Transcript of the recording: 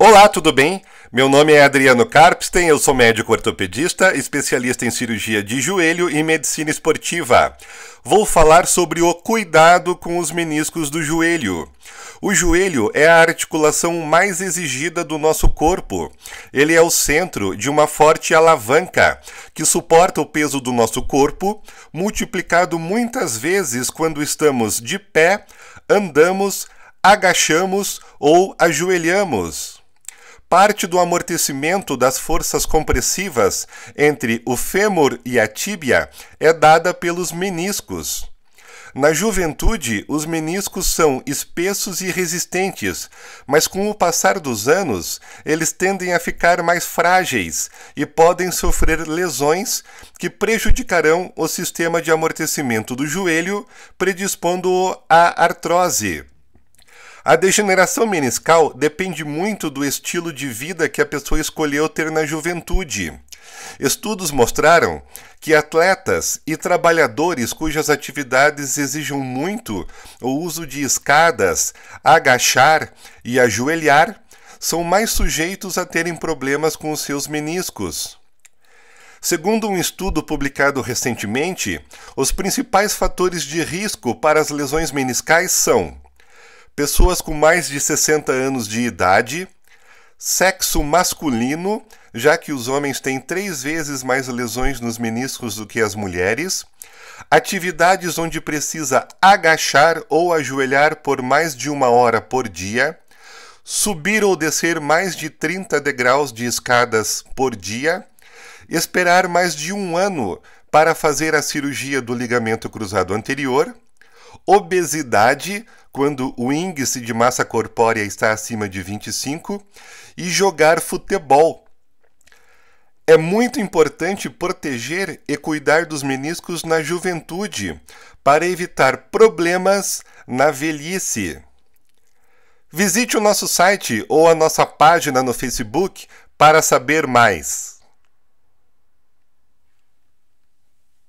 Olá, tudo bem? Meu nome é Adriano Karpsten, eu sou médico ortopedista, especialista em cirurgia de joelho e medicina esportiva. Vou falar sobre o cuidado com os meniscos do joelho. O joelho é a articulação mais exigida do nosso corpo. Ele é o centro de uma forte alavanca que suporta o peso do nosso corpo, multiplicado muitas vezes quando estamos de pé, andamos, agachamos ou ajoelhamos parte do amortecimento das forças compressivas entre o fêmur e a tíbia é dada pelos meniscos. Na juventude, os meniscos são espessos e resistentes, mas com o passar dos anos, eles tendem a ficar mais frágeis e podem sofrer lesões que prejudicarão o sistema de amortecimento do joelho, predispondo-o à artrose. A degeneração meniscal depende muito do estilo de vida que a pessoa escolheu ter na juventude. Estudos mostraram que atletas e trabalhadores cujas atividades exijam muito o uso de escadas, agachar e ajoelhar são mais sujeitos a terem problemas com os seus meniscos. Segundo um estudo publicado recentemente, os principais fatores de risco para as lesões meniscais são pessoas com mais de 60 anos de idade, sexo masculino, já que os homens têm três vezes mais lesões nos meniscos do que as mulheres, atividades onde precisa agachar ou ajoelhar por mais de uma hora por dia, subir ou descer mais de 30 degraus de escadas por dia, esperar mais de um ano para fazer a cirurgia do ligamento cruzado anterior, obesidade, quando o índice de massa corpórea está acima de 25 e jogar futebol. É muito importante proteger e cuidar dos meniscos na juventude para evitar problemas na velhice. Visite o nosso site ou a nossa página no Facebook para saber mais.